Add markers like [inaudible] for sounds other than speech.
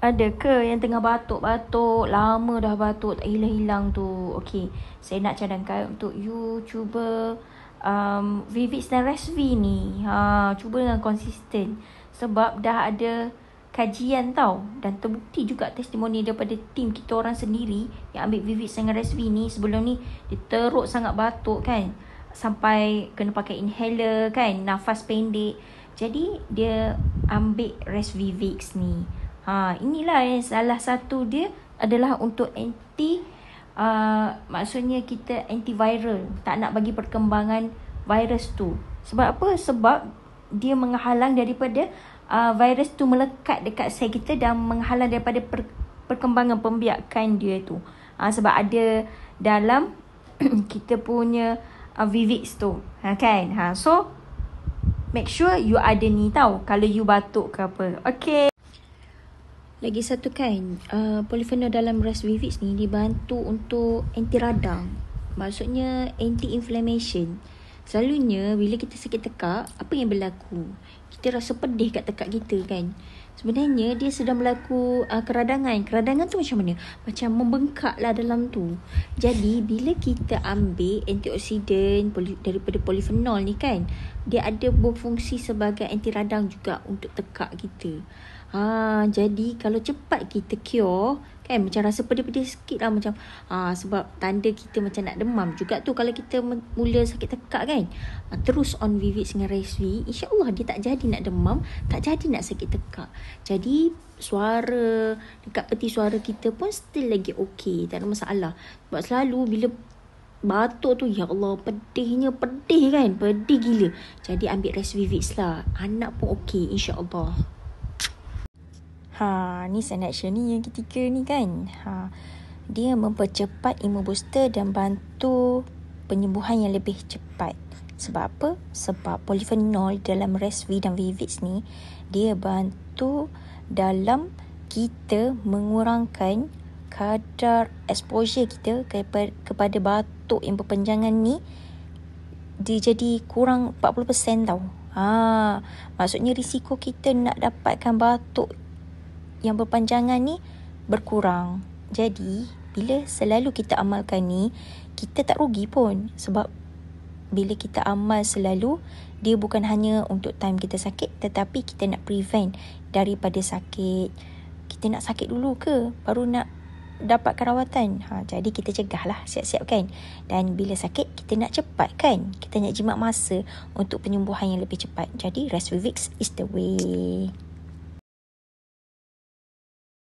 Ada ke yang tengah batuk-batuk, lama dah batuk, tak hilang-hilang tu? Okey, saya nak cadangkan untuk you cuba um, Vivid dan Resvi ni. Ha, cuba dengan konsisten. Sebab dah ada kajian tau. Dan terbukti juga testimoni daripada tim kita orang sendiri yang ambil Vivix dan Resvi ni. Sebelum ni, dia teruk sangat batuk kan. Sampai kena pakai inhaler kan, nafas pendek. Jadi, dia ambil Resvi Vicks ni. Ha, inilah eh, salah satu dia adalah untuk anti uh, maksudnya kita antiviral tak nak bagi perkembangan virus tu. Sebab apa? Sebab dia menghalang daripada uh, virus tu melekat dekat sel kita dan menghalang daripada per, perkembangan pembiakan dia tu. Ha, sebab ada dalam [clears throat] kita punya uh, vivix tu. Ha, kan? Ha, so make sure you ada ni tau kalau you batuk ke apa. Okay. Lagi satu kan, uh, polifenol dalam ras vivix ni dibantu untuk anti radang. Maksudnya anti inflammation. Selalunya bila kita sakit tekak, apa yang berlaku? Kita rasa pedih kat tekak kita kan. Sebenarnya dia sedang berlaku uh, keradangan. Keradangan tu macam mana? Macam membengkak lah dalam tu. Jadi bila kita ambil antioksidan poly- daripada polifenol ni kan, dia ada berfungsi sebagai anti radang juga untuk tekak kita. Ha, jadi kalau cepat kita cure kan macam rasa pedih-pedih sikit lah macam ha, sebab tanda kita macam nak demam juga tu kalau kita mula sakit tekak kan ha, terus on vivid dengan resvi insyaAllah dia tak jadi nak demam tak jadi nak sakit tekak jadi suara dekat peti suara kita pun still lagi okay tak ada masalah sebab selalu bila batuk tu ya Allah pedihnya pedih kan pedih gila jadi ambil rest vivid lah anak pun okey insyaallah Ha, ni sign action ni yang ketiga ni kan. Ha, dia mempercepat imun booster dan bantu penyembuhan yang lebih cepat. Sebab apa? Sebab polifenol dalam resvi dan vivids ni, dia bantu dalam kita mengurangkan kadar exposure kita kepada batuk yang berpanjangan ni dia jadi kurang 40% tau. Ha, maksudnya risiko kita nak dapatkan batuk yang berpanjangan ni berkurang. Jadi, bila selalu kita amalkan ni, kita tak rugi pun sebab bila kita amal selalu, dia bukan hanya untuk time kita sakit tetapi kita nak prevent daripada sakit. Kita nak sakit dulu ke baru nak dapat rawatan. Ha jadi kita cegahlah siap-siap kan. Dan bila sakit kita nak cepat kan. Kita nak jimat masa untuk penyembuhan yang lebih cepat. Jadi rest weeks is the way.